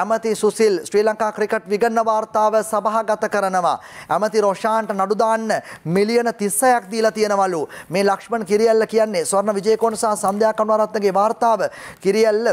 ඇමති සුසිල් ශ්‍රී ලංකා ක්‍රිකට් විගන්න වාර්තාව සභාගත කරනවා. ඇමති රොෂාන්ට නඩුදාන්න මිලියන තිස්සයක් දීලා තියෙනවලු. මේ ලක්ෂ්මන් කිරියල්ල කියන්නේ ස්වර්ණ විජේකෝණ සහ සන්ධ්‍යා කනුවරත්නගේ වාර්තාව කිරියල්ල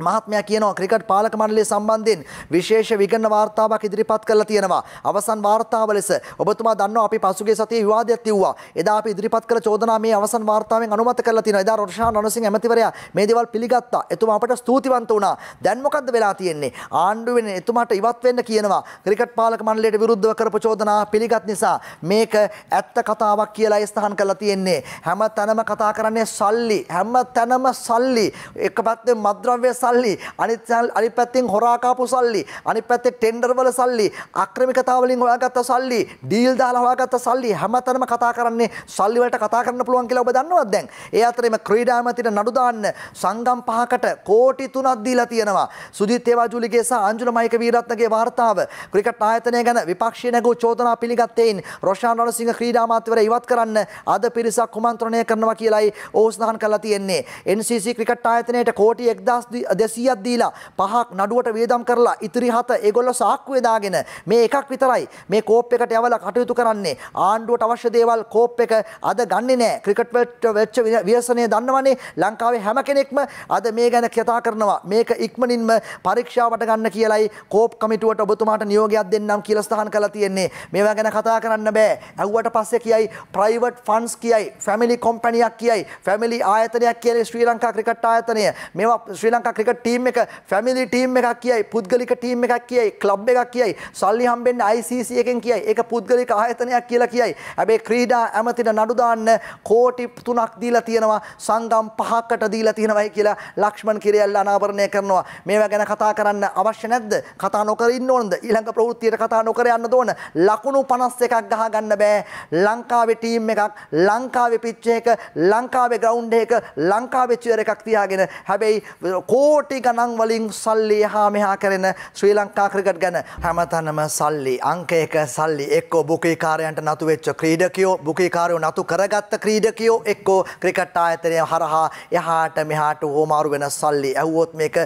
මහත්මයා කියනවා ක්‍රිකට් පාලක මණ්ඩලය සම්බන්ධයෙන් විශේෂ විගණන වාර්තාවක් ඉදිරිපත් කරලා තියෙනවා. අවසන් වාර්තාව ලෙස ඔබතුමා දන්නවා අපි පසුගිය සතියේ විවාදයක් තියුවා. එදා අපි ඉදිරිපත් කළ චෝදනා මේ අවසන් වාර්තාවෙන් අනුමත කරලා තියෙනවා. එදා රොෂාන් අනුසිංහ ඇමතිවරයා මේ දේවල් පිළිගත්තා. එතුමා අපට ස්තුතිවන්ත වුණා. දැන් මොකද්ද වෙලා තියෙන්නේ? ආණ්ඩුවෙන් එතුමාට ඉවත් වෙන්න කියනවා. ක්‍රිකට් පාලක මණ්ඩලයට විරුද්ධව කරපු චෝදනා පිළිගත් නිසා මේක ඇත්ත කතාවක් කියලා ස්ථාන කරලා තියෙන්නේ. හැම තැනම කතා කරන්නේ සල්ලි. හැම තැනම සල්ලි. එක පැත්තෙන් මත්ද්‍රව්‍ය සල්ලි අනිත් අනිත් පැත්තෙන් හොරා කාපු සල්ලි අනිත් පැත්තේ ටෙන්ඩර් වල සල්ලි අක්‍රමිකතාව වලින් හොයාගත්ත සල්ලි ඩීල් දාලා හොයාගත්ත සල්ලි හැමතැනම කතා කරන්නේ සල්ලි වලට කතා කරන්න පුළුවන් කියලා ඔබ දන්නවද දැන් ඒ අතරේම ක්‍රීඩා ඇමතිට නඩු දාන්න සංගම් පහකට කෝටි 3ක් දීලා තියෙනවා සුජිත් ඒවාජුලිගේ සහ අංජුල මයික වීරත්නගේ වාර්තාව ක්‍රිකට් ආයතනය ගැන විපක්ෂීය නැගූ චෝදනා පිළිගත්තේයින් රොෂාන් රණසිංහ ක්‍රීඩා අමාත්‍යවරයා ඉවත් කරන්න අද පිරිසක් කුමන්ත්‍රණය කරනවා කියලයි ඕස්නාහන් කරලා තියෙන්නේ. NCC ක්‍රිකට් ආයතනයට කෝටි 1000 200ක් දීලා පහක් නඩුවට වේදම් කරලා ඉතිරි හත ඒගොල්ලෝ සාක්කුවේ දාගෙන මේ එකක් විතරයි මේ කෝප් එකට යවලා කටයුතු කරන්නේ ආණ්ඩුවට අවශ්‍ය දේවල් කෝප් එක අද ගන්නෙ නෑ ක්‍රිකට් වලට වෙච්ච ව්‍යසනය දන්නවනේ ලංකාවේ හැම කෙනෙක්ම අද මේ ගැන කතා කරනවා මේක ඉක්මනින්ම පරීක්ෂාවට ගන්න කියලායි කෝප් කමිටුවට ඔබතුමාට නියෝගයක් දෙන්නම් කියලා සටහන් කරලා තියෙන්නේ මේවා ගැන කතා කරන්න බෑ ඇහුවට පස්සේ කියයි ප්‍රයිවට් ෆන්ඩ්ස් කියයි ෆැමිලි කොම්පැනියක් කියයි ෆැමිලි ආයතනයක් කියලේ ශ්‍රී ලංකා ක්‍රිකට් ආයතනය මේවා ශ්‍රී ලංකා ක්‍රිකට් ටීම් එක ෆැමිලි ටීම් එකක් කියයි පුද්ගලික ටීම් එකක් කියයි ක්ලබ් එකක් කියයි සල්ලි හම්බෙන්න ICC එකෙන් කියයි ඒක පුද්ගලික ආයතනයක් කියලා කියයි හැබැයි ක්‍රීඩා ඇමතිට නඩු දාන්න කෝටි 3ක් දීලා තියෙනවා සංගම් පහකට දීලා තියෙනවයි කියලා ලක්ෂ්මන් කිරියල්ල අනාවරණය කරනවා මේවා ගැන කතා කරන්න අවශ්‍ය නැද්ද කතා නොකර ඉන්න ඕනද ඊළඟ ප්‍රවෘත්තියට කතා නොකර යන්න ඕන ලකුණු 51ක් ගහ ගන්න බෑ ලංකාවේ ටීම් එකක් ලංකාවේ පිච් එක ලංකාවේ ග්‍රවුන්ඩ් එක ලංකාවේ චියර් එකක් තියාගෙන හැබැයි කෝ කෝටි ගණන් වලින් සල්ලි එහා මෙහා කරන ශ්‍රී ලංකා ක්‍රිකට් ගැන හැමතැනම සල්ලි අංක එක සල්ලි එක්කෝ බුකීකාරයන්ට නතු වෙච්ච ක්‍රීඩකයෝ බුකීකාරයෝ නතු කරගත්ත ක්‍රීඩකයෝ එක්කෝ ක්‍රිකට් ආයතනය හරහා එහාට මෙහාට හෝමාරු වෙන සල්ලි ඇහුවොත් මේක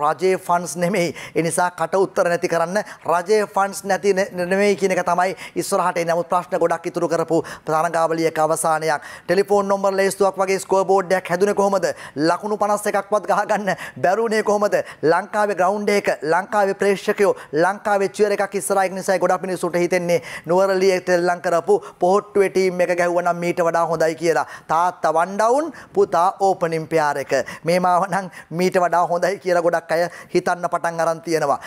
රජයේ ෆන්ඩ්ස් නෙමෙයි ඒ නිසා කට උත්තර නැති කරන්න රජයේ ෆන්ඩ්ස් නැති නෙමෙයි කියන එක තමයි ඉස්සරහට එන නමුත් ප්‍රශ්න ගොඩක් ඉතුරු කරපු තරඟාවලියක අවසානයක් ටෙලිෆෝන් නම්බර් ලේස්තුවක් වගේ ස්කෝර් බෝඩ් එකක් හැදුනේ කොහොමද ලකුණු 51ක්වත් ගහගන්න බැරුණේ කොහොමද ලංකාවේ ග්‍රවුන්ඩ් එක ලංකාවේ ප්‍රේක්ෂකයෝ ලංකාවේ චියර් එකක් ඉස්සරහින් නිසායි ගොඩක් මිනිස්සුන්ට හිතෙන්නේ නුවරළියට ලං කරපු පොහොට්ටුවේ ටීම් එක ගැහුවනම් මීට වඩා හොඳයි කියලා තාත්තා වන් ඩවුන් පුතා ඕපනින් ප්යාර එක මේ මාව නම් මීට වඩා හොඳයි කියලා ගොඩක් අය හිතන්න පටන් අරන් තියෙනවා